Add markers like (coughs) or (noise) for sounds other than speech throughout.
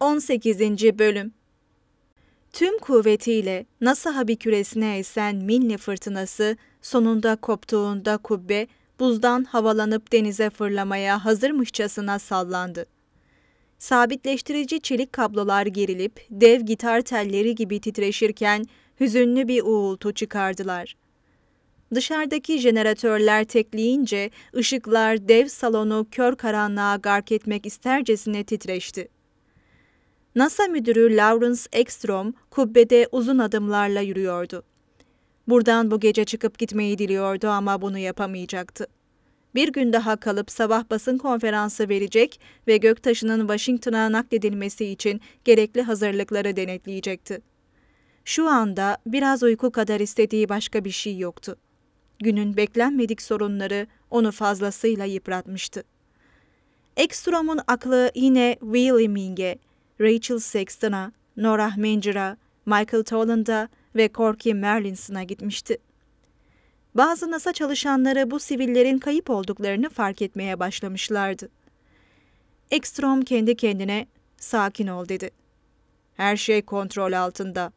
18. Bölüm Tüm kuvvetiyle Nasaha bir küresine esen minli fırtınası sonunda koptuğunda kubbe buzdan havalanıp denize fırlamaya hazırmışçasına sallandı. Sabitleştirici çelik kablolar gerilip dev gitar telleri gibi titreşirken hüzünlü bir uğultu çıkardılar. Dışarıdaki jeneratörler tekleyince ışıklar dev salonu kör karanlığa gark etmek istercesine titreşti. NASA müdürü Lawrence Ekstrom kubbede uzun adımlarla yürüyordu. Buradan bu gece çıkıp gitmeyi diliyordu ama bunu yapamayacaktı. Bir gün daha kalıp sabah basın konferansı verecek ve göktaşının Washington'a nakledilmesi için gerekli hazırlıkları denetleyecekti. Şu anda biraz uyku kadar istediği başka bir şey yoktu. Günün beklenmedik sorunları onu fazlasıyla yıpratmıştı. Ekstrom'un aklı yine Willeming'e, Rachel Sexton'a, Nora Manger'a, Michael Toland'a ve Corky Merlinson'a gitmişti. Bazı NASA çalışanları bu sivillerin kayıp olduklarını fark etmeye başlamışlardı. Ekstrom kendi kendine sakin ol dedi. Her şey kontrol altında.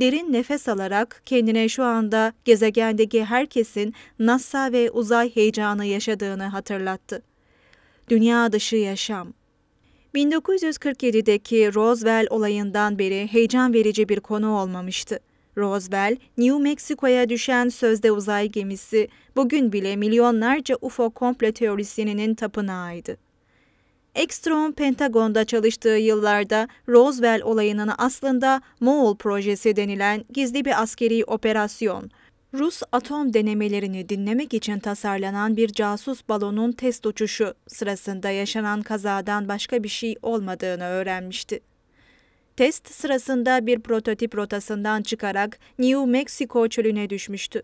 Derin nefes alarak kendine şu anda gezegendeki herkesin NASA ve uzay heyecanı yaşadığını hatırlattı. Dünya dışı yaşam, 1947'deki Roswell olayından beri heyecan verici bir konu olmamıştı. Roswell, New Mexico'ya düşen sözde uzay gemisi bugün bile milyonlarca UFO komplo teorisinin tapınağıydı. Ekstrom Pentagon'da çalıştığı yıllarda Roswell olayının aslında Moğol projesi denilen gizli bir askeri operasyon, Rus atom denemelerini dinlemek için tasarlanan bir casus balonun test uçuşu sırasında yaşanan kazadan başka bir şey olmadığını öğrenmişti. Test sırasında bir prototip rotasından çıkarak New Mexico çölüne düşmüştü.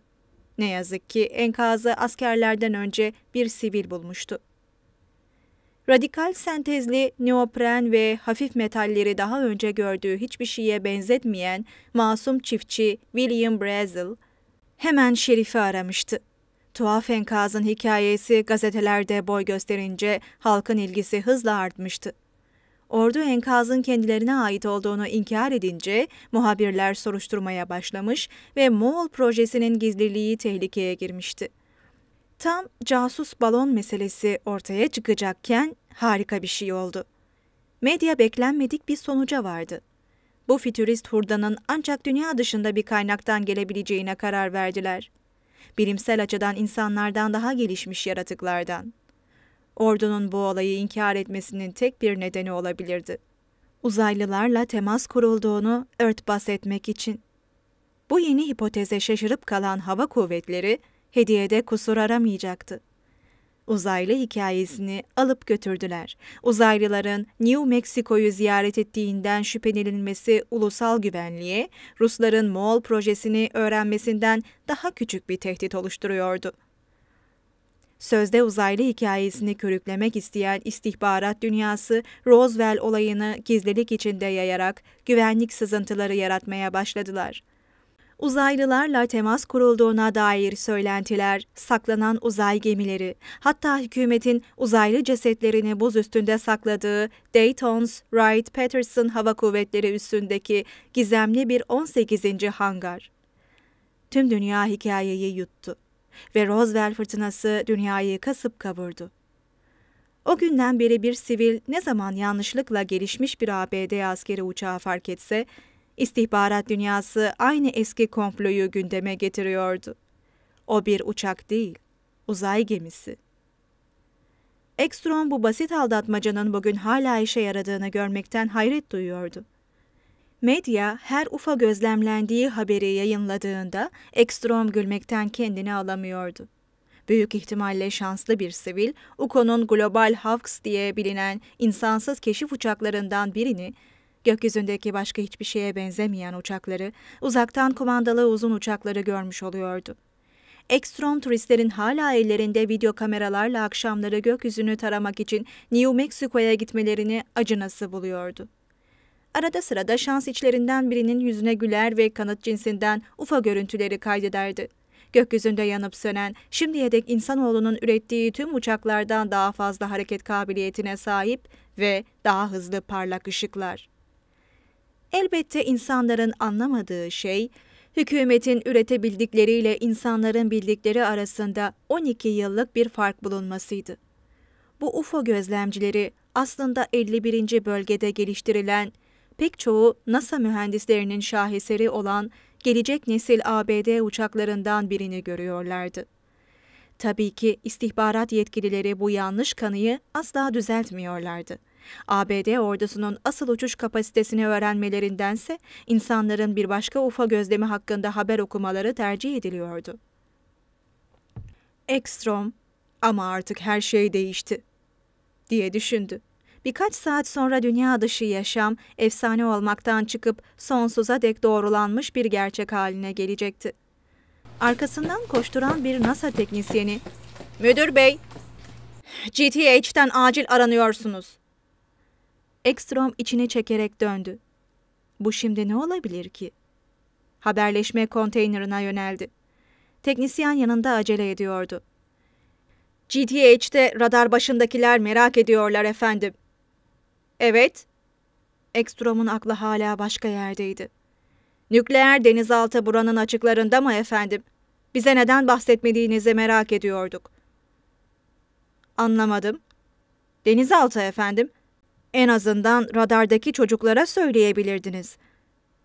Ne yazık ki enkazı askerlerden önce bir sivil bulmuştu. Radikal sentezli neopren ve hafif metalleri daha önce gördüğü hiçbir şeye benzetmeyen masum çiftçi William Brazel, hemen Şerif'i aramıştı. Tuhaf enkazın hikayesi gazetelerde boy gösterince halkın ilgisi hızla artmıştı. Ordu enkazın kendilerine ait olduğunu inkar edince muhabirler soruşturmaya başlamış ve Moğol projesinin gizliliği tehlikeye girmişti. Tam casus balon meselesi ortaya çıkacakken harika bir şey oldu. Medya beklenmedik bir sonuca vardı bu fütürist hurdanın ancak dünya dışında bir kaynaktan gelebileceğine karar verdiler. Bilimsel açıdan insanlardan daha gelişmiş yaratıklardan. Ordunun bu olayı inkar etmesinin tek bir nedeni olabilirdi. Uzaylılarla temas kurulduğunu örtbas etmek için. Bu yeni hipoteze şaşırıp kalan hava kuvvetleri hediyede kusur aramayacaktı uzaylı hikayesini alıp götürdüler. Uzaylıların New Mexico'yu ziyaret ettiğinden şüphelenilmesi ulusal güvenliğe, Rusların Moğol projesini öğrenmesinden daha küçük bir tehdit oluşturuyordu. Sözde uzaylı hikayesini körüklemek isteyen istihbarat dünyası Roswell olayını gizlilik içinde yayarak güvenlik sızıntıları yaratmaya başladılar uzaylılarla temas kurulduğuna dair söylentiler, saklanan uzay gemileri, hatta hükümetin uzaylı cesetlerini buz üstünde sakladığı Dayton's Wright-Patterson Hava Kuvvetleri üstündeki gizemli bir 18. hangar. Tüm dünya hikayeyi yuttu ve Roosevelt fırtınası dünyayı kasıp kavurdu. O günden beri bir sivil ne zaman yanlışlıkla gelişmiş bir ABD askeri uçağı fark etse istihbarat dünyası aynı eski komployu gündeme getiriyordu. O bir uçak değil, uzay gemisi. Ekstrom bu basit aldatmacanın bugün hala işe yaradığını görmekten hayret duyuyordu. Medya her ufa gözlemlendiği haberi yayınladığında Ekstrom gülmekten kendini alamıyordu. Büyük ihtimalle şanslı bir sivil, UKO'nun Global Hawks diye bilinen insansız keşif uçaklarından birini Gökyüzündeki başka hiçbir şeye benzemeyen uçakları, uzaktan kumandalı uzun uçakları görmüş oluyordu. Ekstron turistlerin hala ellerinde video kameralarla akşamları gökyüzünü taramak için New Mexico'ya gitmelerini acınası buluyordu. Arada sırada şans içlerinden birinin yüzüne güler ve kanıt cinsinden ufa görüntüleri kaydederdi. Gökyüzünde yanıp sönen, şimdiye dek insanoğlunun ürettiği tüm uçaklardan daha fazla hareket kabiliyetine sahip ve daha hızlı parlak ışıklar. Elbette insanların anlamadığı şey, hükümetin üretebildikleriyle insanların bildikleri arasında 12 yıllık bir fark bulunmasıydı. Bu UFO gözlemcileri aslında 51. bölgede geliştirilen, pek çoğu NASA mühendislerinin şaheseri olan gelecek nesil ABD uçaklarından birini görüyorlardı. Tabii ki istihbarat yetkilileri bu yanlış kanıyı asla düzeltmiyorlardı. ABD ordusunun asıl uçuş kapasitesini öğrenmelerindense insanların bir başka UFO gözlemi hakkında haber okumaları tercih ediliyordu. Ekstrom, ama artık her şey değişti, diye düşündü. Birkaç saat sonra dünya dışı yaşam, efsane olmaktan çıkıp sonsuza dek doğrulanmış bir gerçek haline gelecekti. Arkasından koşturan bir NASA teknisyeni, ''Müdür bey, GTH'den acil aranıyorsunuz.'' Ekstrom içini çekerek döndü. Bu şimdi ne olabilir ki? Haberleşme konteynerına yöneldi. Teknisyen yanında acele ediyordu. GTH'de radar başındakiler merak ediyorlar efendim. Evet. Ekstrom'un aklı hala başka yerdeydi. Nükleer denizaltı buranın açıklarında mı efendim? Bize neden bahsetmediğinizi merak ediyorduk. Anlamadım. Denizaltı efendim. En azından radardaki çocuklara söyleyebilirdiniz.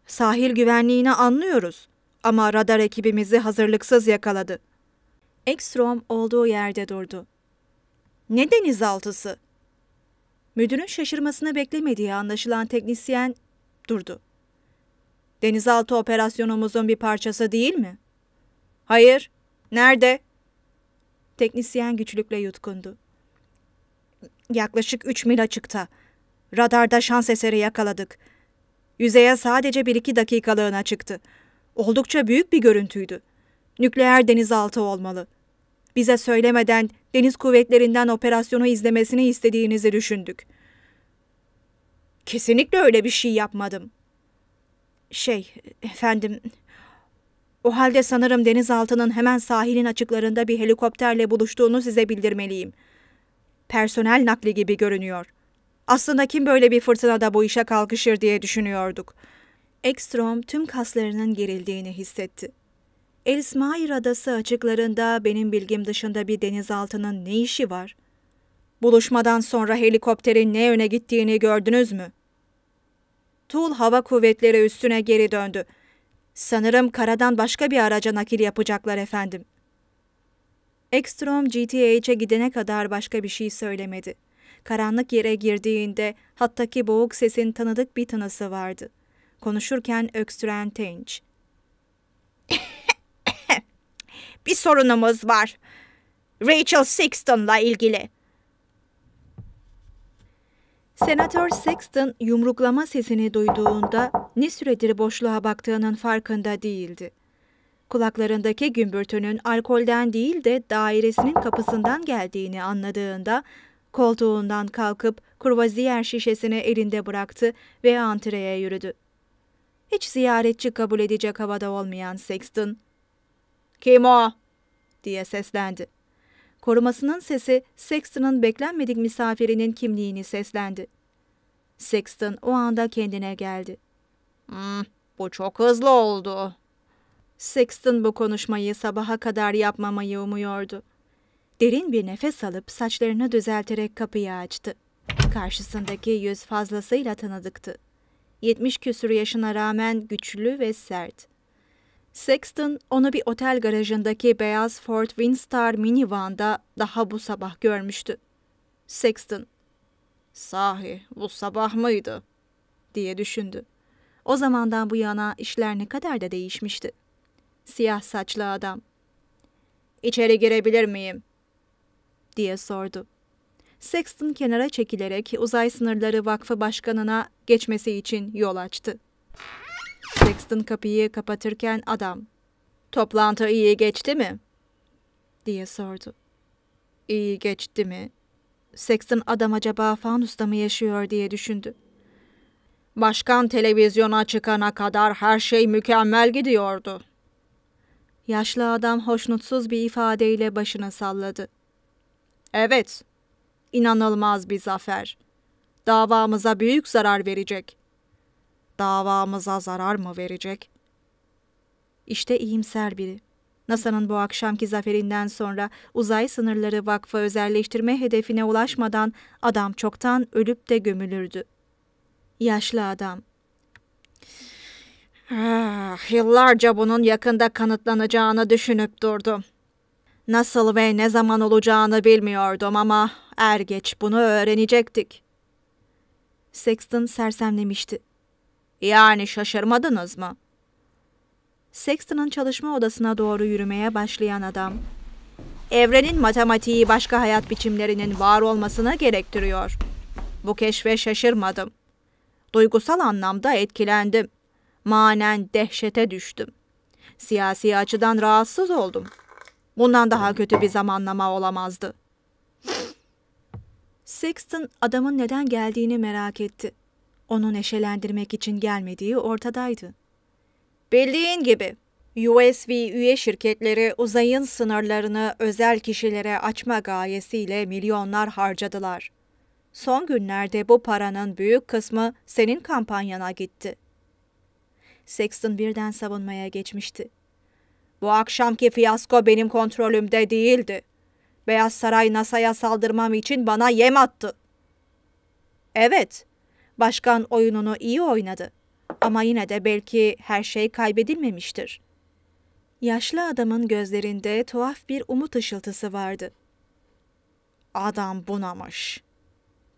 Sahil güvenliğini anlıyoruz ama radar ekibimizi hazırlıksız yakaladı. Ekstrom olduğu yerde durdu. Ne denizaltısı? Müdürün şaşırmasını beklemediği anlaşılan teknisyen durdu. Denizaltı operasyonumuzun bir parçası değil mi? Hayır. Nerede? Teknisyen güçlükle yutkundu. Yaklaşık üç mil açıkta. Radarda şans eseri yakaladık. Yüzeye sadece bir iki dakikalığına çıktı. Oldukça büyük bir görüntüydü. Nükleer denizaltı olmalı. Bize söylemeden deniz kuvvetlerinden operasyonu izlemesini istediğinizi düşündük. Kesinlikle öyle bir şey yapmadım. Şey, efendim, o halde sanırım denizaltının hemen sahilin açıklarında bir helikopterle buluştuğunu size bildirmeliyim. Personel nakli gibi görünüyor. Aslında kim böyle bir fırtınada bu işe kalkışır diye düşünüyorduk. Ekstrom tüm kaslarının gerildiğini hissetti. Elsmair adası açıklarında benim bilgim dışında bir denizaltının ne işi var? Buluşmadan sonra helikopterin ne yöne gittiğini gördünüz mü? Tuğul Hava Kuvvetleri üstüne geri döndü. Sanırım karadan başka bir araca nakil yapacaklar efendim. Ekstrom GTH'e gidene kadar başka bir şey söylemedi. Karanlık yere girdiğinde hattaki boğuk sesin tanıdık bir tanısı vardı. Konuşurken öksüren Tench. (coughs) bir sorunumuz var. Rachel Sexton'la ilgili. Senatör Sexton yumruklama sesini duyduğunda ne süredir boşluğa baktığının farkında değildi. Kulaklarındaki gümbürtünün alkolden değil de dairesinin kapısından geldiğini anladığında Koltuğundan kalkıp kurvaziyer şişesini elinde bıraktı ve antreye yürüdü. Hiç ziyaretçi kabul edecek havada olmayan Sexton, ''Kim o?'' diye seslendi. Korumasının sesi Sexton'ın beklenmedik misafirinin kimliğini seslendi. Sexton o anda kendine geldi. Hmm, bu çok hızlı oldu. Sexton bu konuşmayı sabaha kadar yapmamayı umuyordu. Derin bir nefes alıp saçlarını düzelterek kapıyı açtı. Karşısındaki yüz fazlasıyla tanıdıktı. Yetmiş küsur yaşına rağmen güçlü ve sert. Sexton onu bir otel garajındaki beyaz Ford Windstar minivanda daha bu sabah görmüştü. Sexton, sahi bu sabah mıydı? diye düşündü. O zamandan bu yana işler ne kadar da değişmişti. Siyah saçlı adam. İçeri girebilir miyim? diye sordu. Sexton kenara çekilerek Uzay Sınırları Vakfı Başkanı'na geçmesi için yol açtı. Sexton kapıyı kapatırken adam, ''Toplantı iyi geçti mi?'' diye sordu. ''İyi geçti mi?'' Sexton adam acaba fanusta mı yaşıyor diye düşündü. Başkan televizyona çıkana kadar her şey mükemmel gidiyordu. Yaşlı adam hoşnutsuz bir ifadeyle başını salladı. Evet. İnanılmaz bir zafer. Davamıza büyük zarar verecek. Davamıza zarar mı verecek? İşte iyimser biri. NASA'nın bu akşamki zaferinden sonra uzay sınırları vakfı özelleştirme hedefine ulaşmadan adam çoktan ölüp de gömülürdü. Yaşlı adam. Ah, yıllarca bunun yakında kanıtlanacağını düşünüp durdum. Nasıl ve ne zaman olacağını bilmiyordum ama er geç bunu öğrenecektik. Sexton sersemlemişti. Yani şaşırmadınız mı? Sexton'ın çalışma odasına doğru yürümeye başlayan adam. Evrenin matematiği başka hayat biçimlerinin var olmasına gerektiriyor. Bu keşfe şaşırmadım. Duygusal anlamda etkilendim. Manen dehşete düştüm. Siyasi açıdan rahatsız oldum.'' Bundan daha kötü bir zamanlama olamazdı. Sexton adamın neden geldiğini merak etti. Onu neşelendirmek için gelmediği ortadaydı. Bildiğin gibi USV üye şirketleri uzayın sınırlarını özel kişilere açma gayesiyle milyonlar harcadılar. Son günlerde bu paranın büyük kısmı senin kampanyana gitti. Sexton birden savunmaya geçmişti. Bu akşamki fiyasko benim kontrolümde değildi. Beyaz Saray NASA'ya saldırmam için bana yem attı. Evet, başkan oyununu iyi oynadı. Ama yine de belki her şey kaybedilmemiştir. Yaşlı adamın gözlerinde tuhaf bir umut ışıltısı vardı. Adam bunamış,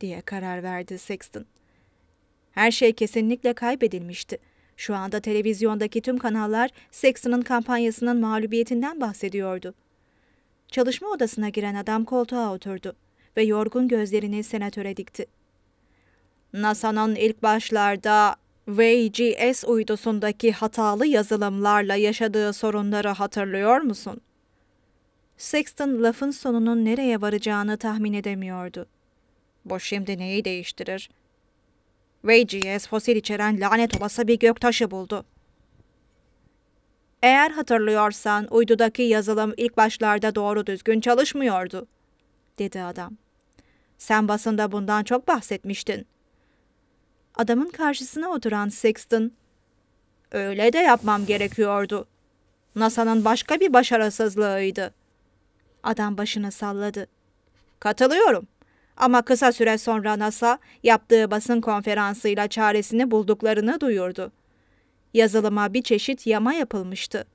diye karar verdi Sexton. Her şey kesinlikle kaybedilmişti. Şu anda televizyondaki tüm kanallar Sexton'ın kampanyasının mağlubiyetinden bahsediyordu. Çalışma odasına giren adam koltuğa oturdu ve yorgun gözlerini senatöre dikti. NASA'nın ilk başlarda VGS uydusundaki hatalı yazılımlarla yaşadığı sorunları hatırlıyor musun? Sexton lafın sonunun nereye varacağını tahmin edemiyordu. Bu şimdi neyi değiştirir? VGS fosil içeren lanet olası bir göktaşı buldu. Eğer hatırlıyorsan uydudaki yazılım ilk başlarda doğru düzgün çalışmıyordu, dedi adam. Sen basında bundan çok bahsetmiştin. Adamın karşısına oturan Sexton, öyle de yapmam gerekiyordu. NASA'nın başka bir başarısızlığıydı. Adam başını salladı. Katılıyorum. Ama kısa süre sonra NASA yaptığı basın konferansıyla çaresini bulduklarını duyurdu. Yazılıma bir çeşit yama yapılmıştı.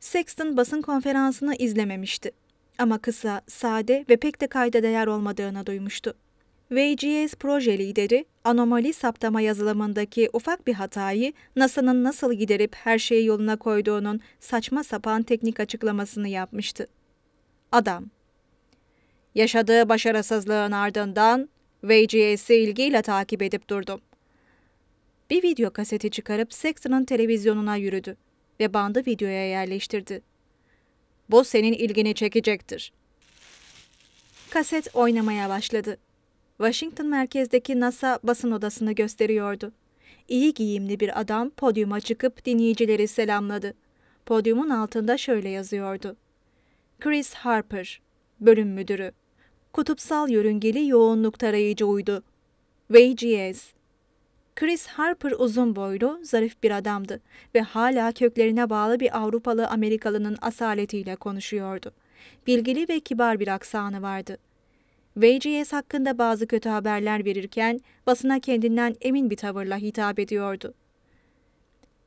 Sexton basın konferansını izlememişti ama kısa, sade ve pek de kayda değer olmadığını duymuştu. VGS proje lideri, anomali saptama yazılımındaki ufak bir hatayı NASA'nın nasıl giderip her şeyi yoluna koyduğunun saçma sapan teknik açıklamasını yapmıştı. Adam, Yaşadığı başarısızlığın ardından VGS'i ilgiyle takip edip durdum. Bir video kaseti çıkarıp Sexton'ın televizyonuna yürüdü ve bandı videoya yerleştirdi. Bu senin ilgini çekecektir. Kaset oynamaya başladı. Washington merkezdeki NASA basın odasını gösteriyordu. İyi giyimli bir adam podyuma çıkıp dinleyicileri selamladı. Podyumun altında şöyle yazıyordu. Chris Harper, bölüm müdürü kutupsal yörüngeli yoğunluk tarayıcı uydu. VGS Chris Harper uzun boylu, zarif bir adamdı ve hala köklerine bağlı bir Avrupalı Amerikalının asaletiyle konuşuyordu. Bilgili ve kibar bir aksanı vardı. VGS hakkında bazı kötü haberler verirken basına kendinden emin bir tavırla hitap ediyordu.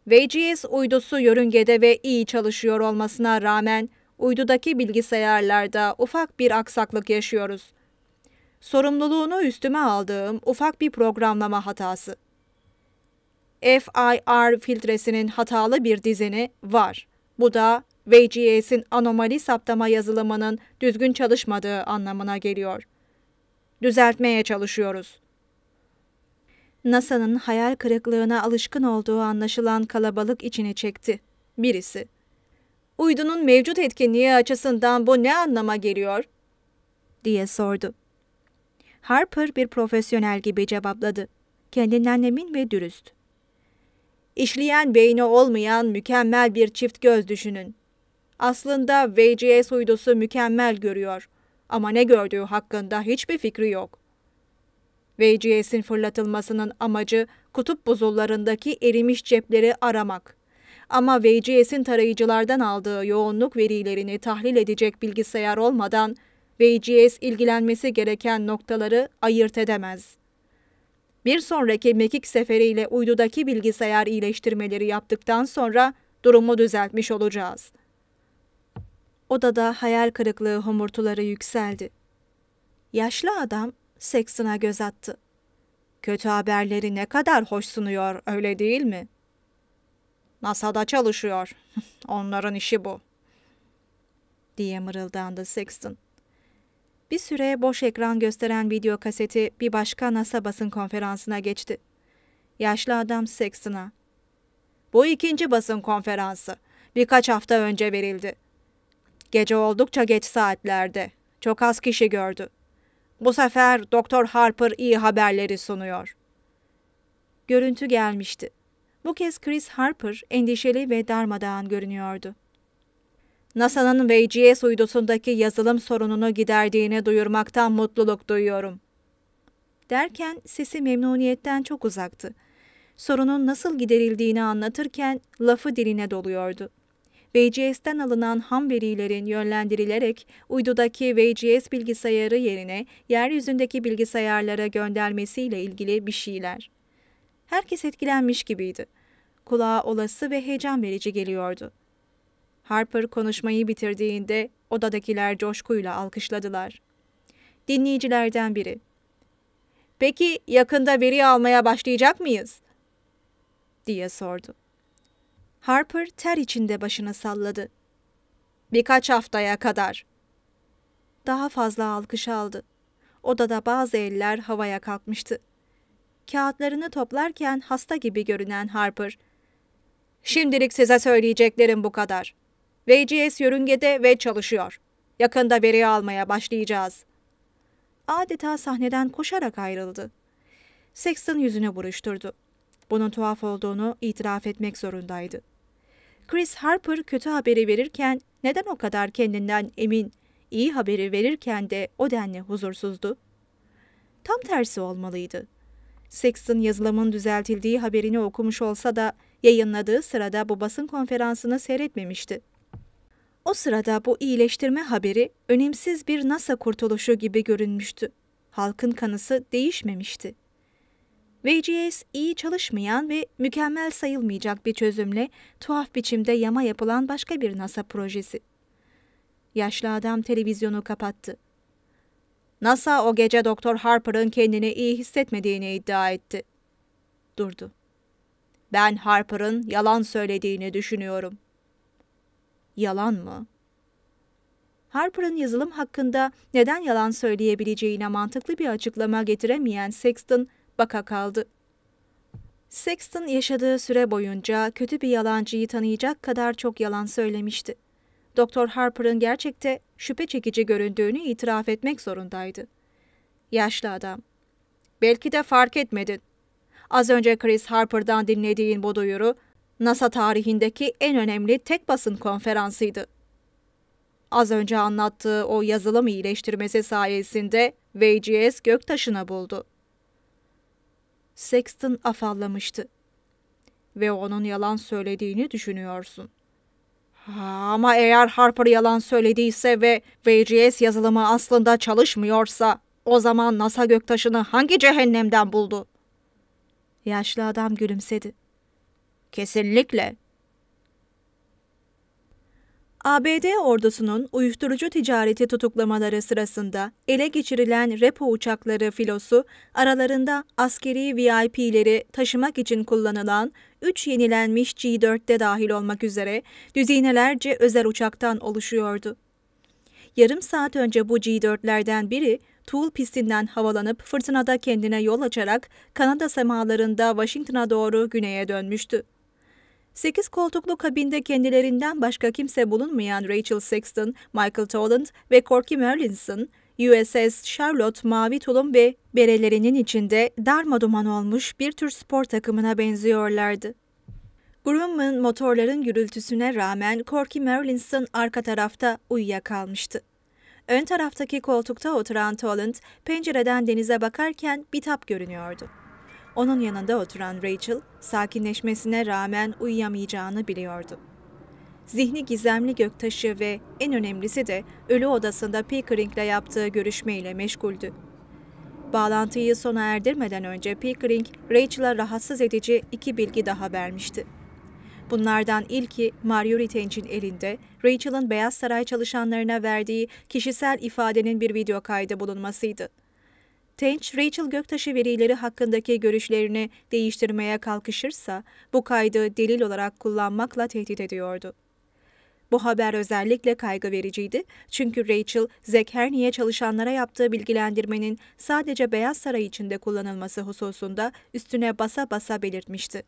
VGS uydusu yörüngede ve iyi çalışıyor olmasına rağmen uydudaki bilgisayarlarda ufak bir aksaklık yaşıyoruz. Sorumluluğunu üstüme aldığım ufak bir programlama hatası. FIR filtresinin hatalı bir dizini var. Bu da VGS'in anomali saptama yazılımının düzgün çalışmadığı anlamına geliyor. Düzeltmeye çalışıyoruz. NASA'nın hayal kırıklığına alışkın olduğu anlaşılan kalabalık içine çekti. Birisi, Uydunun mevcut etkinliği açısından bu ne anlama geliyor? diye sordu. Harper bir profesyonel gibi cevapladı. Kendinden emin ve dürüst. İşleyen beyni olmayan mükemmel bir çift göz düşünün. Aslında VGS uydusu mükemmel görüyor ama ne gördüğü hakkında hiçbir fikri yok. VGS'in fırlatılmasının amacı kutup buzullarındaki erimiş cepleri aramak. Ama VGS'in tarayıcılardan aldığı yoğunluk verilerini tahlil edecek bilgisayar olmadan VGS ilgilenmesi gereken noktaları ayırt edemez. Bir sonraki mekik seferiyle uydudaki bilgisayar iyileştirmeleri yaptıktan sonra durumu düzeltmiş olacağız. Odada hayal kırıklığı homurtuları yükseldi. Yaşlı adam Saxon'a göz attı. Kötü haberleri ne kadar hoş sunuyor, öyle değil mi? NASA'da çalışıyor. (laughs) Onların işi bu. Diye mırıldandı Sexton. Bir süre boş ekran gösteren video kaseti bir başka NASA basın konferansına geçti. Yaşlı adam Sexton'a. Bu ikinci basın konferansı. Birkaç hafta önce verildi. Gece oldukça geç saatlerde. Çok az kişi gördü. Bu sefer Doktor Harper iyi haberleri sunuyor. Görüntü gelmişti. Bu kez Chris Harper endişeli ve darmadağın görünüyordu. NASA'nın VGS uydusundaki yazılım sorununu giderdiğini duyurmaktan mutluluk duyuyorum. Derken sesi memnuniyetten çok uzaktı. Sorunun nasıl giderildiğini anlatırken lafı diline doluyordu. VGS'ten alınan ham verilerin yönlendirilerek uydudaki VGS bilgisayarı yerine yeryüzündeki bilgisayarlara göndermesiyle ilgili bir şeyler herkes etkilenmiş gibiydi. Kulağa olası ve heyecan verici geliyordu. Harper konuşmayı bitirdiğinde odadakiler coşkuyla alkışladılar. Dinleyicilerden biri. Peki yakında veri almaya başlayacak mıyız? diye sordu. Harper ter içinde başını salladı. Birkaç haftaya kadar. Daha fazla alkış aldı. Odada bazı eller havaya kalkmıştı kağıtlarını toplarken hasta gibi görünen Harper. Şimdilik size söyleyeceklerim bu kadar. VGS yörüngede ve çalışıyor. Yakında veri almaya başlayacağız. Adeta sahneden koşarak ayrıldı. Sexton yüzüne buruşturdu. Bunun tuhaf olduğunu itiraf etmek zorundaydı. Chris Harper kötü haberi verirken neden o kadar kendinden emin, iyi haberi verirken de o denli huzursuzdu? Tam tersi olmalıydı. Sexton yazılımın düzeltildiği haberini okumuş olsa da yayınladığı sırada bu basın konferansını seyretmemişti. O sırada bu iyileştirme haberi önemsiz bir NASA kurtuluşu gibi görünmüştü. Halkın kanısı değişmemişti. VGS iyi çalışmayan ve mükemmel sayılmayacak bir çözümle tuhaf biçimde yama yapılan başka bir NASA projesi. Yaşlı adam televizyonu kapattı. NASA o gece Doktor Harper'ın kendini iyi hissetmediğini iddia etti. Durdu. Ben Harper'ın yalan söylediğini düşünüyorum. Yalan mı? Harper'ın yazılım hakkında neden yalan söyleyebileceğine mantıklı bir açıklama getiremeyen Sexton baka kaldı. Sexton yaşadığı süre boyunca kötü bir yalancıyı tanıyacak kadar çok yalan söylemişti. Doktor Harper'ın gerçekte şüphe çekici göründüğünü itiraf etmek zorundaydı. Yaşlı adam. Belki de fark etmedin. Az önce Chris Harper'dan dinlediğin bu duyuru NASA tarihindeki en önemli tek basın konferansıydı. Az önce anlattığı o yazılım iyileştirmesi sayesinde VGS göktaşına buldu. Sexton afallamıştı. Ve onun yalan söylediğini düşünüyorsun.'' Ha, ama eğer Harper yalan söylediyse ve VGS yazılımı aslında çalışmıyorsa o zaman NASA göktaşını hangi cehennemden buldu? Yaşlı adam gülümsedi. Kesinlikle. ABD ordusunun uyuşturucu ticareti tutuklamaları sırasında ele geçirilen repo uçakları filosu, aralarında askeri VIP'leri taşımak için kullanılan 3 yenilenmiş G4'te dahil olmak üzere düzinelerce özel uçaktan oluşuyordu. Yarım saat önce bu G4'lerden biri Tool pistinden havalanıp fırtınada kendine yol açarak Kanada semalarında Washington'a doğru güneye dönmüştü. 8 koltuklu kabinde kendilerinden başka kimse bulunmayan Rachel Sexton, Michael Toland ve Corky Merlinson, USS Charlotte mavi tulum ve berelerinin içinde darmaduman olmuş bir tür spor takımına benziyorlardı. Grumman motorların gürültüsüne rağmen Corky Merlinson arka tarafta uyuyakalmıştı. Ön taraftaki koltukta oturan Toland pencereden denize bakarken bitap görünüyordu. Onun yanında oturan Rachel, sakinleşmesine rağmen uyuyamayacağını biliyordu. Zihni gizemli göktaşı ve en önemlisi de ölü odasında Pickering'le yaptığı görüşmeyle meşguldü. Bağlantıyı sona erdirmeden önce Pickering, Rachel'a rahatsız edici iki bilgi daha vermişti. Bunlardan ilki Marjorie Tench'in elinde Rachel'ın Beyaz Saray çalışanlarına verdiği kişisel ifadenin bir video kaydı bulunmasıydı. Tench, Rachel Göktaş'ı verileri hakkındaki görüşlerini değiştirmeye kalkışırsa bu kaydı delil olarak kullanmakla tehdit ediyordu. Bu haber özellikle kaygı vericiydi çünkü Rachel, Zack çalışanlara yaptığı bilgilendirmenin sadece Beyaz Saray içinde kullanılması hususunda üstüne basa basa belirtmişti.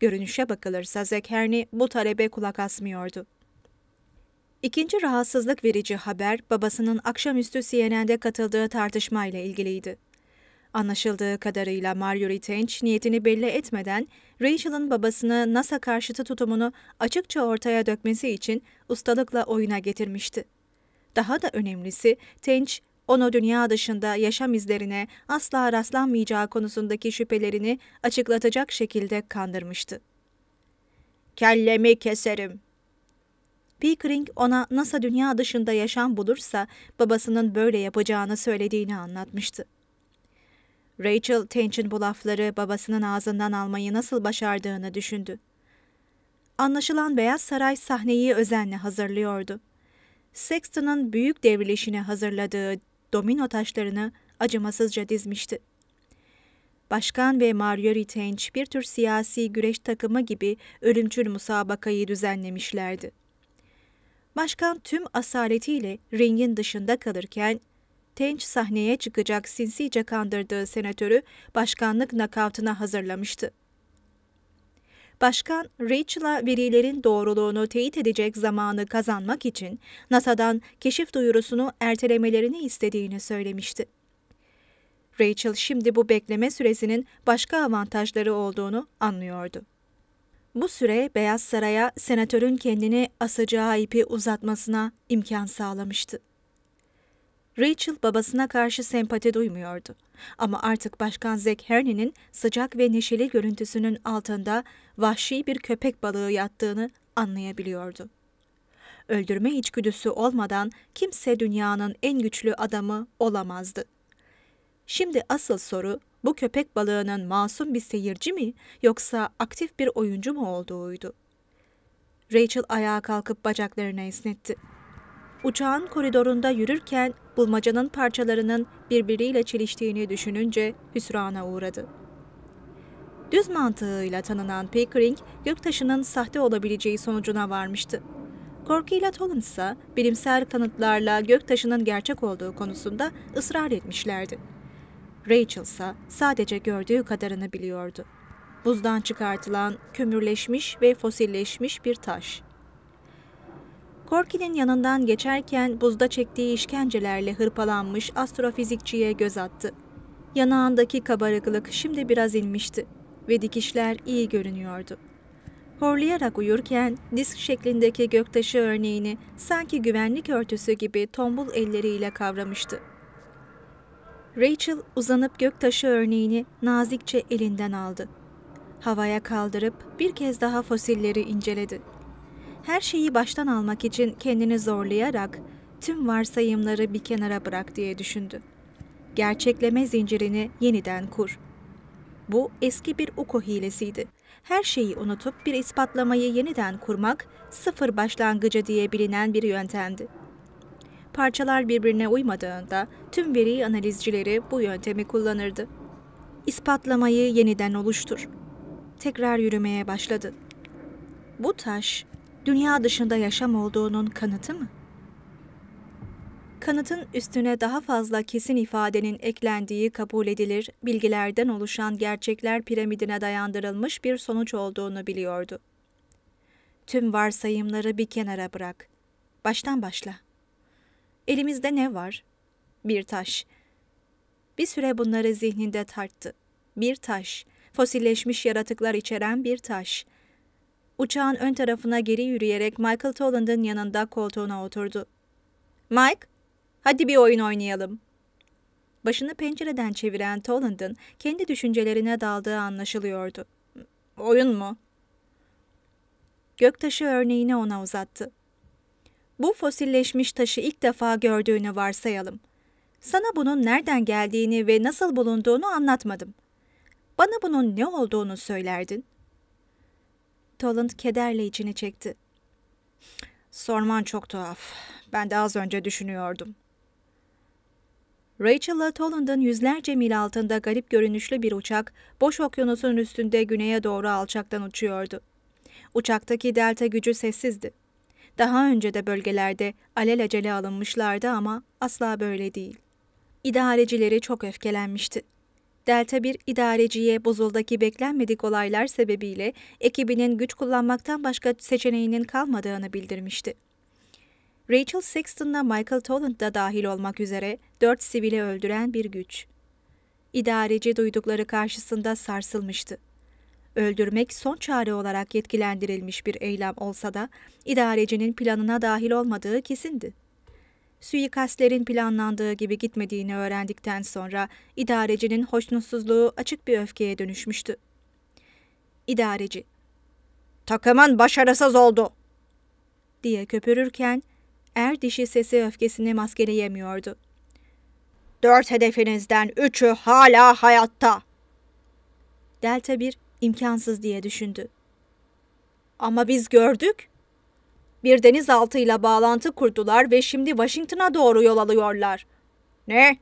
Görünüşe bakılırsa Zack bu talebe kulak asmıyordu. İkinci rahatsızlık verici haber babasının akşamüstü CNN'de katıldığı tartışmayla ilgiliydi. Anlaşıldığı kadarıyla Marjorie Tench niyetini belli etmeden Rachel'ın babasını NASA karşıtı tutumunu açıkça ortaya dökmesi için ustalıkla oyuna getirmişti. Daha da önemlisi Tench onu dünya dışında yaşam izlerine asla rastlanmayacağı konusundaki şüphelerini açıklatacak şekilde kandırmıştı. "Kellemi keserim." Pickering ona NASA dünya dışında yaşam bulursa babasının böyle yapacağını söylediğini anlatmıştı. Rachel Tench'in bu lafları babasının ağzından almayı nasıl başardığını düşündü. Anlaşılan Beyaz Saray sahneyi özenle hazırlıyordu. Sexton'ın büyük devrilişine hazırladığı domino taşlarını acımasızca dizmişti. Başkan ve Marjorie Tench bir tür siyasi güreş takımı gibi ölümcül musabakayı düzenlemişlerdi. Başkan tüm asaletiyle ringin dışında kalırken Tenç sahneye çıkacak sinsice kandırdığı senatörü başkanlık nakavtına hazırlamıştı. Başkan, Rachel'a verilerin doğruluğunu teyit edecek zamanı kazanmak için NASA'dan keşif duyurusunu ertelemelerini istediğini söylemişti. Rachel şimdi bu bekleme süresinin başka avantajları olduğunu anlıyordu. Bu süre Beyaz Saray'a senatörün kendini asacağı ipi uzatmasına imkan sağlamıştı. Rachel babasına karşı sempati duymuyordu. Ama artık Başkan Zack Herney'nin sıcak ve neşeli görüntüsünün altında vahşi bir köpek balığı yattığını anlayabiliyordu. Öldürme içgüdüsü olmadan kimse dünyanın en güçlü adamı olamazdı. Şimdi asıl soru bu köpek balığının masum bir seyirci mi yoksa aktif bir oyuncu mu olduğuydu. Rachel ayağa kalkıp bacaklarını esnetti. Uçağın koridorunda yürürken bulmacanın parçalarının birbiriyle çeliştiğini düşününce hüsrana uğradı. Düz mantığıyla tanınan Pickering, göktaşının sahte olabileceği sonucuna varmıştı. Korkuyla Tollins ise bilimsel kanıtlarla göktaşının gerçek olduğu konusunda ısrar etmişlerdi. Rachel ise sadece gördüğü kadarını biliyordu. Buzdan çıkartılan kömürleşmiş ve fosilleşmiş bir taş. Korki'nin yanından geçerken buzda çektiği işkencelerle hırpalanmış astrofizikçiye göz attı. Yanağındaki kabarıklık şimdi biraz inmişti ve dikişler iyi görünüyordu. Horlayarak uyurken disk şeklindeki göktaşı örneğini sanki güvenlik örtüsü gibi tombul elleriyle kavramıştı. Rachel uzanıp göktaşı örneğini nazikçe elinden aldı. Havaya kaldırıp bir kez daha fosilleri inceledi. Her şeyi baştan almak için kendini zorlayarak tüm varsayımları bir kenara bırak diye düşündü. Gerçekleme zincirini yeniden kur. Bu eski bir uko hilesiydi. Her şeyi unutup bir ispatlamayı yeniden kurmak sıfır başlangıcı diye bilinen bir yöntemdi parçalar birbirine uymadığında tüm veri analizcileri bu yöntemi kullanırdı. İspatlamayı yeniden oluştur. Tekrar yürümeye başladı. Bu taş dünya dışında yaşam olduğunun kanıtı mı? Kanıtın üstüne daha fazla kesin ifadenin eklendiği kabul edilir, bilgilerden oluşan gerçekler piramidine dayandırılmış bir sonuç olduğunu biliyordu. Tüm varsayımları bir kenara bırak. Baştan başla. Elimizde ne var? Bir taş. Bir süre bunları zihninde tarttı. Bir taş. Fosilleşmiş yaratıklar içeren bir taş. Uçağın ön tarafına geri yürüyerek Michael Toland'ın yanında koltuğuna oturdu. Mike, hadi bir oyun oynayalım. Başını pencereden çeviren Toland'ın kendi düşüncelerine daldığı anlaşılıyordu. Oyun mu? Göktaşı örneğini ona uzattı bu fosilleşmiş taşı ilk defa gördüğünü varsayalım. Sana bunun nereden geldiğini ve nasıl bulunduğunu anlatmadım. Bana bunun ne olduğunu söylerdin. Toland kederle içini çekti. Sorman çok tuhaf. Ben de az önce düşünüyordum. Rachel'la Toland'ın yüzlerce mil altında garip görünüşlü bir uçak, boş okyanusun üstünde güneye doğru alçaktan uçuyordu. Uçaktaki delta gücü sessizdi. Daha önce de bölgelerde alelacele alınmışlardı ama asla böyle değil. İdarecileri çok öfkelenmişti. Delta 1 idareciye Bozul'daki beklenmedik olaylar sebebiyle ekibinin güç kullanmaktan başka seçeneğinin kalmadığını bildirmişti. Rachel Sexton'la Michael Toland da dahil olmak üzere dört sivili öldüren bir güç. İdareci duydukları karşısında sarsılmıştı. Öldürmek son çare olarak yetkilendirilmiş bir eylem olsa da idarecinin planına dahil olmadığı kesindi. Suikastlerin planlandığı gibi gitmediğini öğrendikten sonra idarecinin hoşnutsuzluğu açık bir öfkeye dönüşmüştü. İdareci, takımın başarısız oldu diye köpürürken er dişi sesi öfkesini maskeleyemiyordu. Dört hedefinizden üçü hala hayatta. Delta 1 imkansız diye düşündü. Ama biz gördük. Bir denizaltıyla bağlantı kurdular ve şimdi Washington'a doğru yol alıyorlar. Ne?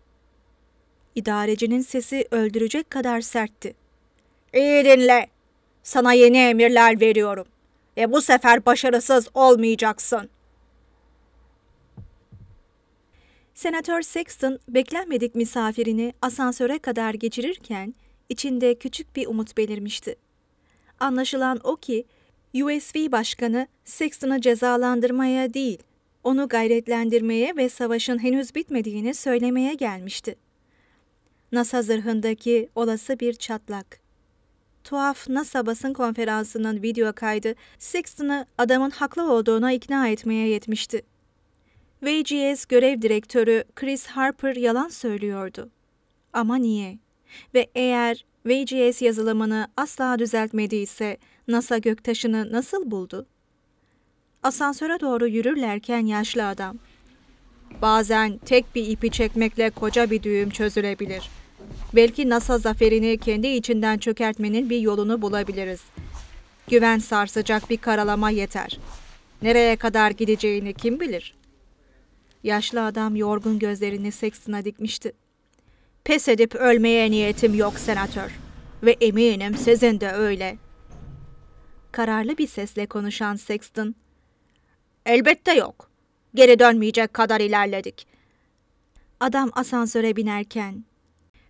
İdarecinin sesi öldürecek kadar sertti. İyi dinle. Sana yeni emirler veriyorum. Ve bu sefer başarısız olmayacaksın. Senatör Sexton beklenmedik misafirini asansöre kadar geçirirken içinde küçük bir umut belirmişti. Anlaşılan o ki USV Başkanı Sexton'ı cezalandırmaya değil, onu gayretlendirmeye ve savaşın henüz bitmediğini söylemeye gelmişti. NASA zırhındaki olası bir çatlak. Tuhaf NASA basın konferansının video kaydı Sexton'ı adamın haklı olduğuna ikna etmeye yetmişti. VGS görev direktörü Chris Harper yalan söylüyordu. Ama niye? Ve eğer VGS yazılımını asla düzeltmediyse NASA göktaşını nasıl buldu? Asansöre doğru yürürlerken yaşlı adam. Bazen tek bir ipi çekmekle koca bir düğüm çözülebilir. Belki NASA zaferini kendi içinden çökertmenin bir yolunu bulabiliriz. Güven sarsacak bir karalama yeter. Nereye kadar gideceğini kim bilir? Yaşlı adam yorgun gözlerini Sexton'a dikmişti. Pes edip ölmeye niyetim yok senatör. Ve eminim sizin de öyle. Kararlı bir sesle konuşan Sexton. Elbette yok. Geri dönmeyecek kadar ilerledik. Adam asansöre binerken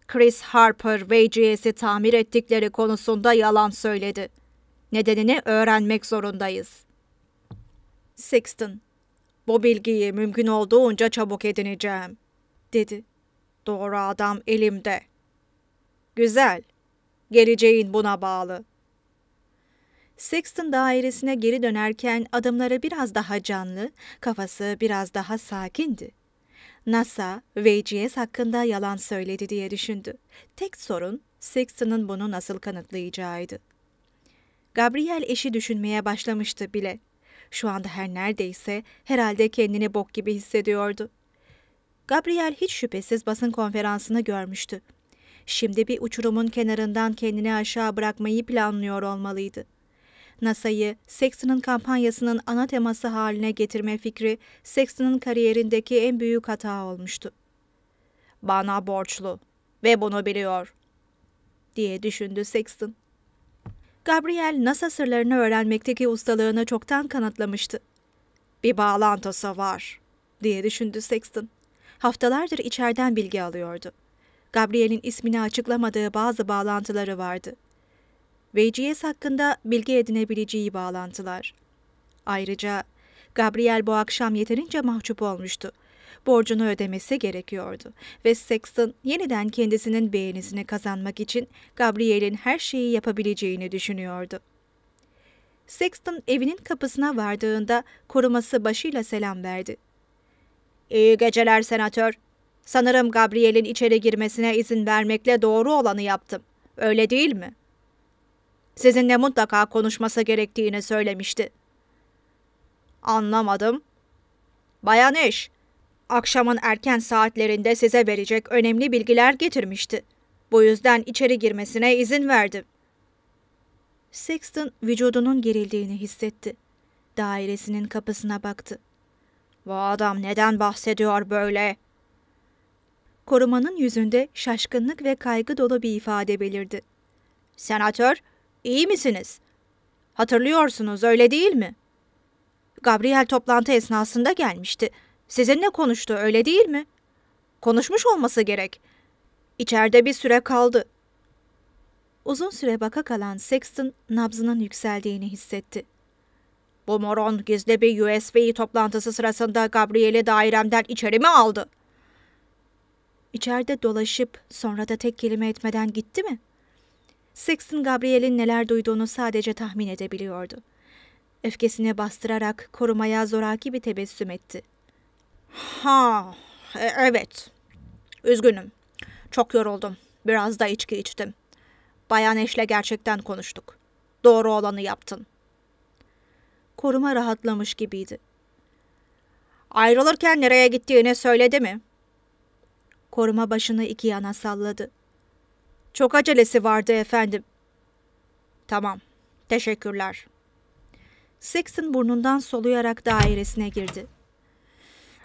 Chris Harper VGS'i tamir ettikleri konusunda yalan söyledi. Nedenini öğrenmek zorundayız. Sexton, bu bilgiyi mümkün olduğunca çabuk edineceğim, dedi. Doğru adam elimde. Güzel. Geleceğin buna bağlı. Sexton dairesine geri dönerken adımları biraz daha canlı, kafası biraz daha sakindi. NASA, VGS hakkında yalan söyledi diye düşündü. Tek sorun Sexton'ın bunu nasıl kanıtlayacağıydı. Gabriel eşi düşünmeye başlamıştı bile. Şu anda her neredeyse herhalde kendini bok gibi hissediyordu. Gabriel hiç şüphesiz basın konferansını görmüştü. Şimdi bir uçurumun kenarından kendini aşağı bırakmayı planlıyor olmalıydı. NASA'yı Sexton'ın kampanyasının ana teması haline getirme fikri Sexton'ın kariyerindeki en büyük hata olmuştu. Bana borçlu ve bunu biliyor diye düşündü Sexton. Gabriel NASA sırlarını öğrenmekteki ustalığını çoktan kanıtlamıştı. Bir bağlantısı var diye düşündü Sexton haftalardır içeriden bilgi alıyordu. Gabriel'in ismini açıklamadığı bazı bağlantıları vardı. VGS hakkında bilgi edinebileceği bağlantılar. Ayrıca Gabriel bu akşam yeterince mahcup olmuştu. Borcunu ödemesi gerekiyordu ve Sexton yeniden kendisinin beğenisini kazanmak için Gabriel'in her şeyi yapabileceğini düşünüyordu. Sexton evinin kapısına vardığında koruması başıyla selam verdi. İyi geceler senatör. Sanırım Gabriel'in içeri girmesine izin vermekle doğru olanı yaptım. Öyle değil mi? Sizinle mutlaka konuşması gerektiğini söylemişti. Anlamadım. Bayan Eş, akşamın erken saatlerinde size verecek önemli bilgiler getirmişti. Bu yüzden içeri girmesine izin verdim. Sexton vücudunun gerildiğini hissetti. Dairesinin kapısına baktı. Bu adam neden bahsediyor böyle? Korumanın yüzünde şaşkınlık ve kaygı dolu bir ifade belirdi. Senatör, iyi misiniz? Hatırlıyorsunuz öyle değil mi? Gabriel toplantı esnasında gelmişti. Sizinle konuştu öyle değil mi? Konuşmuş olması gerek. İçeride bir süre kaldı. Uzun süre baka kalan Sexton nabzının yükseldiğini hissetti. Bu moron gizli bir USB toplantısı sırasında Gabriel'i dairemden mi aldı. İçeride dolaşıp sonra da tek kelime etmeden gitti mi? Sexton Gabriel'in neler duyduğunu sadece tahmin edebiliyordu. Öfkesini bastırarak korumaya zoraki bir tebessüm etti. Ha, e, evet. Üzgünüm. Çok yoruldum. Biraz da içki içtim. Bayan Eş'le gerçekten konuştuk. Doğru olanı yaptın koruma rahatlamış gibiydi. Ayrılırken nereye gittiğini söyledi mi? Koruma başını iki yana salladı. Çok acelesi vardı efendim. Tamam, teşekkürler. Sexton burnundan soluyarak dairesine girdi.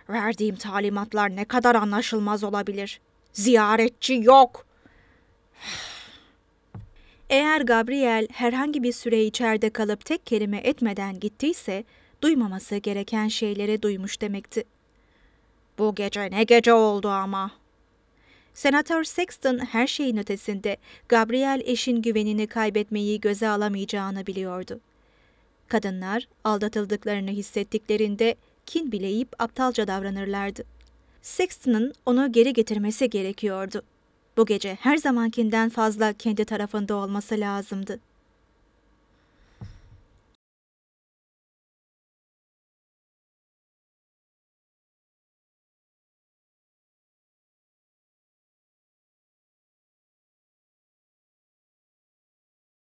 Verdiğim talimatlar ne kadar anlaşılmaz olabilir. Ziyaretçi yok. Eğer Gabriel herhangi bir süre içeride kalıp tek kelime etmeden gittiyse, duymaması gereken şeyleri duymuş demekti. Bu gece ne gece oldu ama. Senatör Sexton her şeyin ötesinde Gabriel eşin güvenini kaybetmeyi göze alamayacağını biliyordu. Kadınlar aldatıldıklarını hissettiklerinde kin bileyip aptalca davranırlardı. Sexton'ın onu geri getirmesi gerekiyordu bu gece her zamankinden fazla kendi tarafında olması lazımdı.